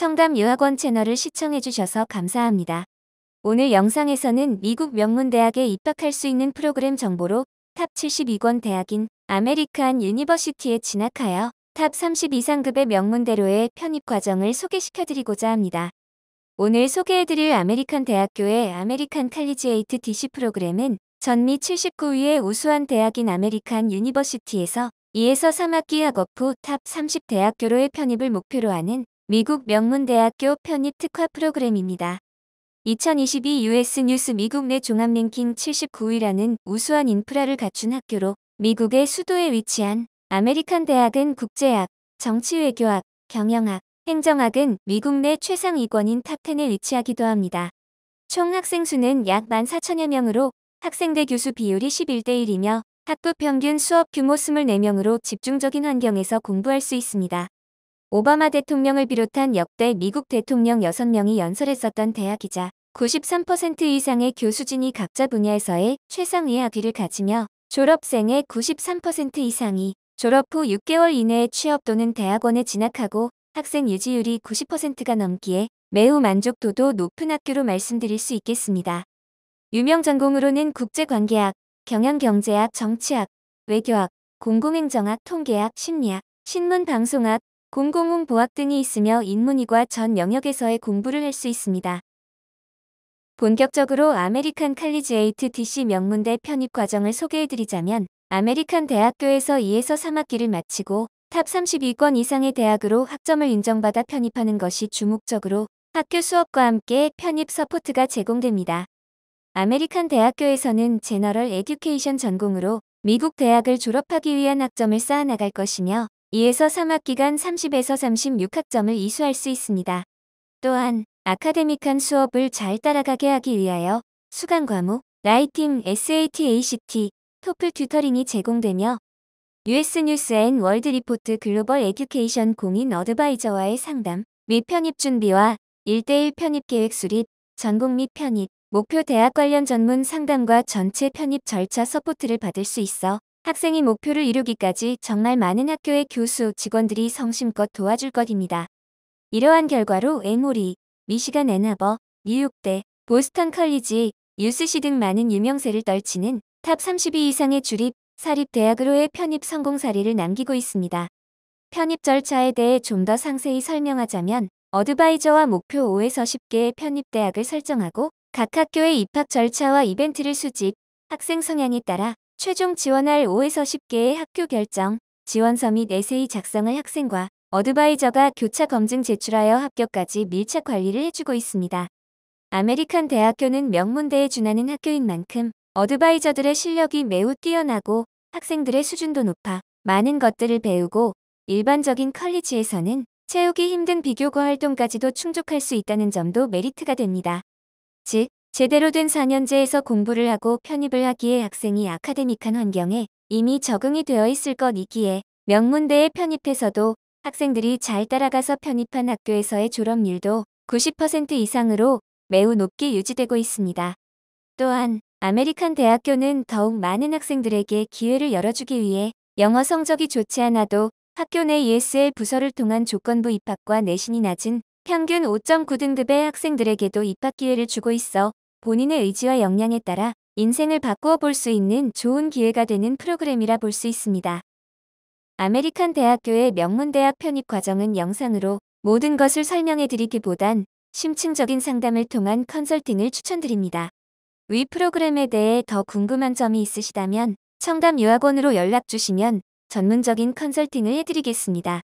청담 유학원 채널을 시청해주셔서 감사합니다. 오늘 영상에서는 미국 명문대학에 입학할 수 있는 프로그램 정보로 탑 72권 대학인 아메리칸 유니버시티에 진학하여 탑 30 이상급의 명문대로의 편입 과정을 소개시켜드리고자 합니다. 오늘 소개해드릴 아메리칸 대학교의 아메리칸 칼리지에이트 DC 프로그램은 전미 79위의 우수한 대학인 아메리칸 유니버시티에서 2에서 3학기 학업 후 탑 30 대학교로의 편입을 목표로 하는 미국 명문대학교 편입 특화 프로그램입니다. 2022 US 뉴스 미국 내 종합 랭킹 79위라는 우수한 인프라를 갖춘 학교로 미국의 수도에 위치한 아메리칸 대학은 국제학, 정치외교학, 경영학, 행정학은 미국 내 최상 위권인 탑10에 위치하기도 합니다. 총 학생 수는 약 14,000여 명으로 학생대 교수 비율이 11대 1이며 학부 평균 수업 규모 24명으로 집중적인 환경에서 공부할 수 있습니다. 오바마 대통령을 비롯한 역대 미국 대통령 6명이 연설했었던 대학이자 93% 이상의 교수진이 각자 분야에서의 최상위의 학위를 가지며 졸업생의 93% 이상이 졸업 후 6개월 이내에 취업 또는 대학원에 진학하고 학생 유지율이 90%가 넘기에 매우 만족도도 높은 학교로 말씀드릴 수 있겠습니다. 유명 전공으로는 국제관계학, 경영경제학, 정치학, 외교학, 공공행정학, 통계학, 심리학, 신문방송학, 공공훈 보학 등이 있으며 인문위과전 영역에서의 공부를 할 수 있습니다. 본격적으로 아메리칸 칼리지 HTC 명문대 편입 과정을 소개해드리자면 아메리칸 대학교에서 2에서 3학기를 마치고 탑 32권 이상의 대학으로 학점을 인정받아 편입하는 것이 주목적으로 학교 수업과 함께 편입 서포트가 제공됩니다. 아메리칸 대학교에서는 제너럴 에듀케이션 전공으로 미국 대학을 졸업하기 위한 학점을 쌓아나갈 것이며 2에서 3학기간 30에서 36학점을 이수할 수 있습니다. 또한 아카데믹한 수업을 잘 따라가게 하기 위하여 수강 과목, 라이팅, SAT, ACT, 토플 튜터링이 제공되며 US 뉴스 앤 월드 리포트 글로벌 에듀케이션 공인 어드바이저와의 상담 및 편입 준비와 1대1 편입 계획 수립, 전공 및 편입, 목표 대학 관련 전문 상담과 전체 편입 절차 서포트를 받을 수 있어 학생이 목표를 이루기까지 정말 많은 학교의 교수, 직원들이 성심껏 도와줄 것입니다. 이러한 결과로 에모리, 미시간 앤하버, 뉴욕대, 보스턴 컬리지, UCC 등 많은 유명세를 떨치는 탑 32 이상의 주립, 사립 대학으로의 편입 성공 사례를 남기고 있습니다. 편입 절차에 대해 좀 더 상세히 설명하자면 어드바이저와 목표 5에서 10개의 편입 대학을 설정하고 각 학교의 입학 절차와 이벤트를 수집, 학생 성향에 따라 최종 지원할 5에서 10개의 학교 결정, 지원서 및 에세이 작성을 학생과 어드바이저가 교차 검증 제출하여 합격까지 밀착 관리를 해주고 있습니다. 아메리칸 대학교는 명문대에 준하는 학교인 만큼 어드바이저들의 실력이 매우 뛰어나고 학생들의 수준도 높아 많은 것들을 배우고 일반적인 컬리지에서는 채우기 힘든 비교과 활동까지도 충족할 수 있다는 점도 메리트가 됩니다. 즉, 제대로 된 4년제에서 공부를 하고 편입을 하기에 학생이 아카데믹한 환경에 이미 적응이 되어 있을 것이기에 명문대에 편입해서도 학생들이 잘 따라가서 편입한 학교에서의 졸업률도 90% 이상으로 매우 높게 유지되고 있습니다. 또한 아메리칸 대학교는 더욱 많은 학생들에게 기회를 열어주기 위해 영어 성적이 좋지 않아도 학교 내 ESL 부서를 통한 조건부 입학과 내신이 낮은 평균 5.9등급의 학생들에게도 입학 기회를 주고 있어 본인의 의지와 역량에 따라 인생을 바꾸어 볼 수 있는 좋은 기회가 되는 프로그램이라 볼 수 있습니다. 아메리칸 대학교의 명문대학 편입 과정은 영상으로 모든 것을 설명해 드리기보단 심층적인 상담을 통한 컨설팅을 추천드립니다. 위 프로그램에 대해 더 궁금한 점이 있으시다면 청담 유학원으로 연락 주시면 전문적인 컨설팅을 해드리겠습니다.